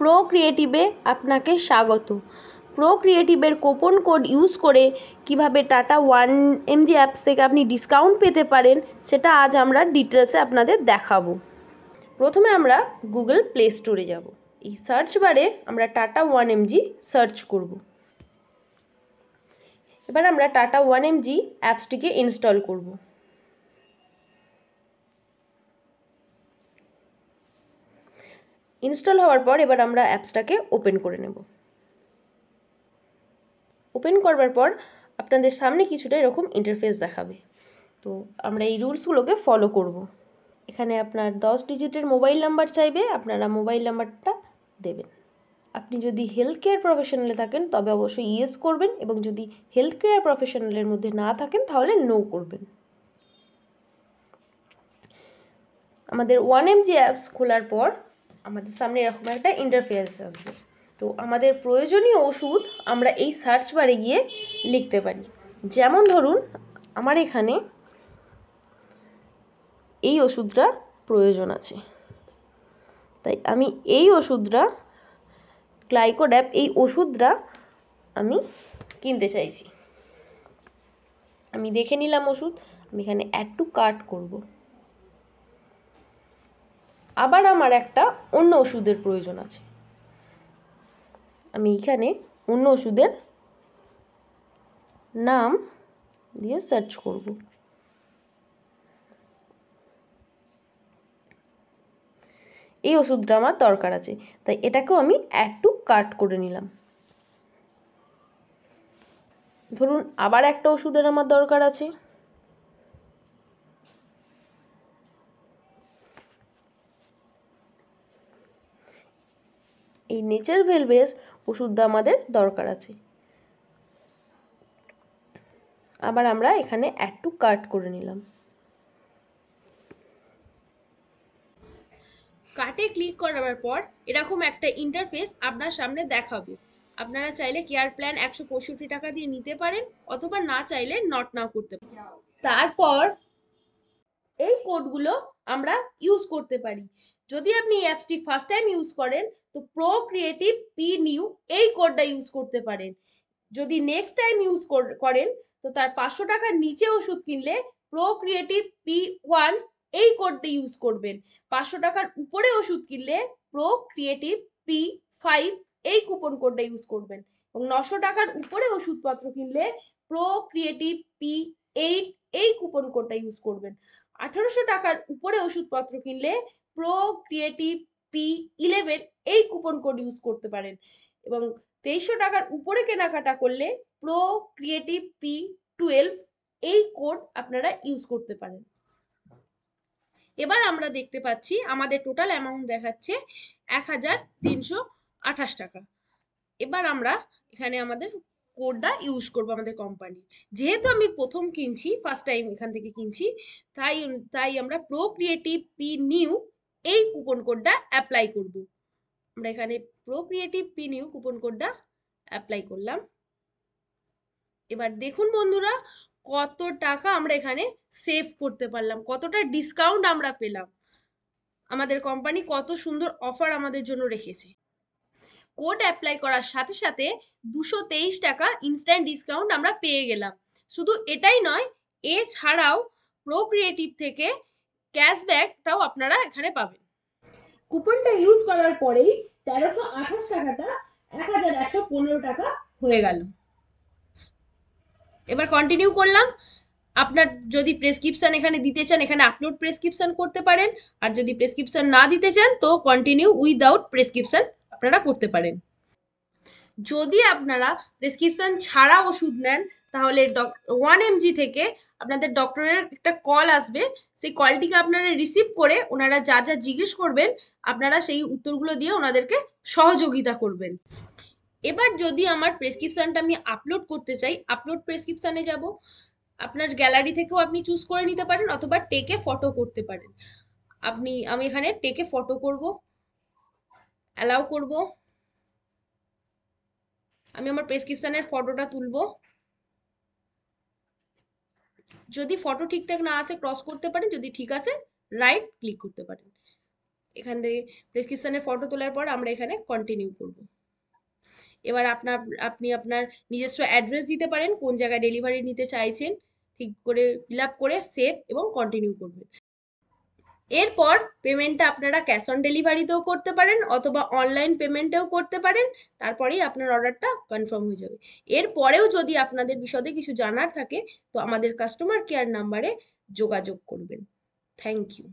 Pro ক্রিয়েটিভে আপনাকে স্বাগত প্রো ক্রিয়েটিভের কোপন কোড ইউজ করে কিভাবে টাটা ওয়ান এমজি অ্যাপস থেকে আপনি ডিসকাউন্ট পেতে পারেন সেটা আজ আমরা ডিটেলসে আপনাদের দেখাবো প্রথমে আমরা গুগল প্লে স্টোরে যাব এই সার্চ বারে আমরা টাটা ওয়ান এমজি সার্চ করব এবার আমরা টাটা ওয়ান এমজি অ্যাপসটিকে ইনস্টল করবো ইনস্টল হওয়ার পর এবার আমরা অ্যাপসটাকে ওপেন করে নেব ওপেন করবার পর আপনাদের সামনে কিছুটা এরকম ইন্টারফেস দেখাবে তো আমরা এই রুলসগুলোকে ফলো করব। এখানে আপনার দশ ডিজিটের মোবাইল নাম্বার চাইবে আপনারা মোবাইল নাম্বারটা দেবেন আপনি যদি হেলথ কেয়ার প্রফেশনালে থাকেন তবে অবশ্যই ইয়েস করবেন এবং যদি হেলথ কেয়ার প্রফেশনালের মধ্যে না থাকেন তাহলে নো করবেন আমাদের ওয়ান এম জি অ্যাপস খোলার পর আমাদের সামনে এরকম একটা ইন্টারফেয়েন্স আসবে তো আমাদের প্রয়োজনীয় ওষুধ আমরা এই সার্চ বারে গিয়ে লিখতে পারি যেমন ধরুন আমার এখানে এই ওষুধটা প্রয়োজন আছে তাই আমি এই ওষুধটা ক্লাইকোড্যাপ এই ওষুধটা আমি কিনতে চাইছি আমি দেখে নিলাম ওষুধ আমি এখানে অ্যাড টু কার্ট করবো আবার আমার একটা অন্য ওষুধের প্রয়োজন আছে আমি এখানে অন্য ওষুধের নাম দিয়ে সার্চ করব এই ওষুধটা আমার দরকার আছে তাই এটাকেও আমি অ্যাড টু কার্ট করে নিলাম ধরুন আবার একটা ওষুধের আমার দরকার আছে এই নেচার ভেলভেস ওষুধটা আমাদের দরকার আছে আবার আমরা এখানে একটু কাট করে নিলাম কাটে ক্লিক করার পর এরকম একটা ইন্টারফেস আপনার সামনে দেখাবে আপনারা চাইলে কেয়ার প্ল্যান একশো টাকা দিয়ে নিতে পারেন অথবা না চাইলে নট নাও করতে পারেন তারপর এই কোডগুলো আমরা ইউজ করতে পারি যদি আপনি এই অ্যাপসটি ফার্স্ট টাইম ইউজ করেন তো প্রো ক্রিয়েটিভ পি নিউ এই কোডটা ইউজ করতে পারেন যদি নেক্সট টাইম ইউজ করেন তো তার পাঁচশো টাকার নিচে ওষুধ কিনলে প্রো ক্রিয়েটিভ পি ওয়ান এই কোডটা ইউজ করবেন পাঁচশো টাকার উপরে ওষুধ কিনলে প্রো ক্রিয়েটিভ পি ফাইভ এই কুপন কোডটা ইউজ করবেন এবং নশো টাকার উপরে ওষুধপত্র কিনলে প্রো ক্রিয়েটিভ পি এইট এই কুপন কোডটা ইউজ করবেন আঠারোশো টাকার উপরে ওষুধপত্র কিনলে প্রো ক্রিয়েটিভ পি ইলেভেন এই কুপন কোড ইউজ করতে পারেন এবং তেইশশো টাকার উপরে কেনাকাটা করলে প্রো ক্রিয়েটিভ পি টুয়েলভ এই কোড আপনারা ইউজ করতে পারেন এবার আমরা দেখতে পাচ্ছি আমাদের টোটাল অ্যামাউন্ট দেখাচ্ছে এক হাজার তিনশো আঠাশ টাকা এবার আমরা এখানে আমাদের কোডটা ইউজ করবো আমাদের কোম্পানি যেহেতু আমি প্রথম কিনছি ফার্স্ট টাইম এখান থেকে কিনছি তাই তাই আমরা প্রো ক্রিয়েটিভ পি নিউ এই কুপন কোডটা অ্যাপ্লাই করব আমরা এখানে প্রোক্রিয়েটিভ পিনিউ কুপন কোডটা অ্যাপ্লাই করলাম এবার দেখুন বন্ধুরা কত টাকা আমরা এখানে সেভ করতে পারলাম কতটা ডিসকাউন্ট আমরা পেলাম আমাদের কোম্পানি কত সুন্দর অফার আমাদের জন্য রেখেছে কোড অ্যাপ্লাই করার সাথে সাথে দুশো তেইশ টাকা ইনস্ট্যান্ট ডিসকাউন্ট আমরা পেয়ে গেলাম শুধু এটাই নয় এছাড়াও প্রোক্রিয়েটিভ থেকে ক্যাশব্যাকটাও আপনারা এখানে পাবেন কুপনটা ইউজ করার পরেই তেরোশো আঠাশ টাকাটা এক হাজার একশো পনেরো টাকা হয়ে গেল এবার কন্টিনিউ করলাম আপনার যদি প্রেসক্রিপশান এখানে দিতে চান এখানে আপলোড প্রেসক্রিপশান করতে পারেন আর যদি প্রেসক্রিপশান না দিতে চান তো কন্টিনিউ উইদাউট প্রেসক্রিপশান আপনারা করতে পারেন যদি আপনারা প্রেসক্রিপশান ছাড়া ওষুধ নেন তাহলে ওয়ান এমজি থেকে আপনাদের ডক্টরের একটা কল আসবে সেই কলটিকে আপনারা রিসিভ করে ওনারা যা যা জিজ্ঞেস করবেন আপনারা সেই উত্তরগুলো দিয়ে ওনাদেরকে সহযোগিতা করবেন এবার যদি আমার প্রেসক্রিপশানটা আমি আপলোড করতে চাই আপলোড প্রেসক্রিপশানে যাব আপনার গ্যালারি থেকেও আপনি চুজ করে নিতে পারেন অথবা টেকে ফটো করতে পারেন আপনি আমি এখানে টেকে ফটো করব অ্যালাউ করব আমি আমার প্রেসক্রিপশানের ফটোটা তুলবো যদি ফটো ঠিকঠাক না আসে ক্রস করতে পারেন যদি ঠিক আছে রাইট ক্লিক করতে পারেন এখান থেকে প্রেসক্রিপশানের ফটো তোলার পর আমরা এখানে কন্টিনিউ করব এবার আপনার আপনি আপনার নিজস্ব অ্যাড্রেস দিতে পারেন কোন জায়গায় ডেলিভারি নিতে চাইছেন ঠিক করে ফিল করে সেভ এবং কন্টিনিউ করবেন এরপর পেমেন্টটা আপনারা ক্যাশ অন ডেলিভারিতেও করতে পারেন অথবা অনলাইন পেমেন্টেও করতে পারেন তারপরেই আপনার অর্ডারটা কনফার্ম হয়ে যাবে এরপরেও যদি আপনাদের বিশদে কিছু জানার থাকে তো আমাদের কাস্টমার কেয়ার নাম্বারে যোগাযোগ করবেন থ্যাংক ইউ